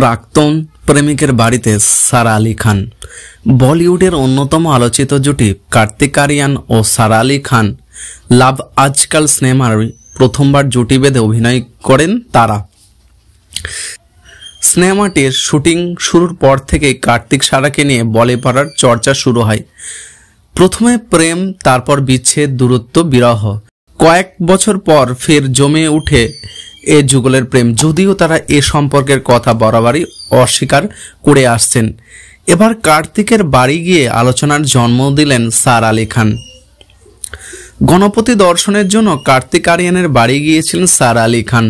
প্রাক্তন প্রেমিকের বাড়িতে সারা আলী খান বলিউডের অন্যতম আলোচিত জুটি কার্তিক আরিয়ান ও সারা আলী খান লাভ আজকাল সিনেমার প্রথমবার জুটি বেঁধে অভিনয় করেন তারা সিনেমাটির শুটিং শুরুর পর থেকে কার্তিক সারাকে নিয়ে বলে পড়ার চর্চা শুরু হয় প্রথমে প্রেম তারপর বিচ্ছেদ দূরত্ব বিরহ কয়েক বছর পর ফের জমে উঠে এ যুগলের প্রেম যদিও তারা এ সম্পর্কের কথা বরাবরই অস্বীকার করে আসছেন এবার কার্তিকের বাড়ি গিয়ে আলোচনার জন্ম দিলেন স্যার আলী খান গণপতি দর্শনের জন্য কার্তিক আরিয়ানের বাড়ি গিয়েছিলেন স্যার আলী খান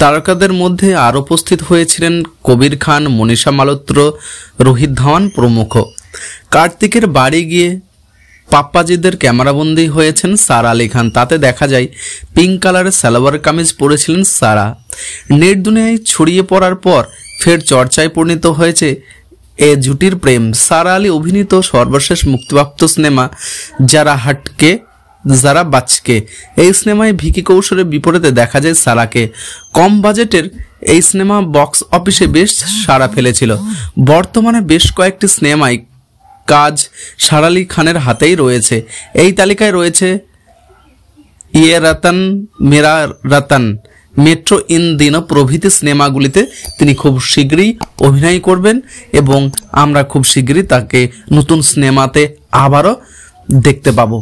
তারকাদের মধ্যে আর উপস্থিত হয়েছিলেন কবির খান মনীষা মালত্র রোহিত ধাওয়ান প্রমুখ কার্তিকের বাড়ি গিয়ে পাপ্পাজিদের ক্যামেরাবন্দি হয়েছেন সারা আলি খান তাতে দেখা যায় পিঙ্ক কালারের সালোয়ার কামিজ পরেছিলেন সারা নেট দুনিয়ায় ছড়িয়ে পড়ার পর ফের চর্চায় পরিণত হয়েছে এ জুটির প্রেম সারা আলী অভিনীত সর্বশেষ মুক্তিপ্রাপ্ত সিনেমা যারা হাটকে যারা বাচকে এই সিনেমায় ভিকি কৌশলের বিপরীতে দেখা যায় সারাকে কম বাজেটের এই সিনেমা বক্স অফিসে বেশ সারা ফেলেছিল বর্তমানে বেশ কয়েকটি সিনেমায় কাজ সারালি খানের হাতেই রয়েছে এই তালিকায় রয়েছে ইয়ে রাতন মেরা রাতন মেট্রো ইন দিন প্রভৃতি সিনেমাগুলিতে তিনি খুব শীঘ্রই অভিনয় করবেন এবং আমরা খুব শীঘ্রই তাকে নতুন সিনেমাতে আবারও দেখতে পাবো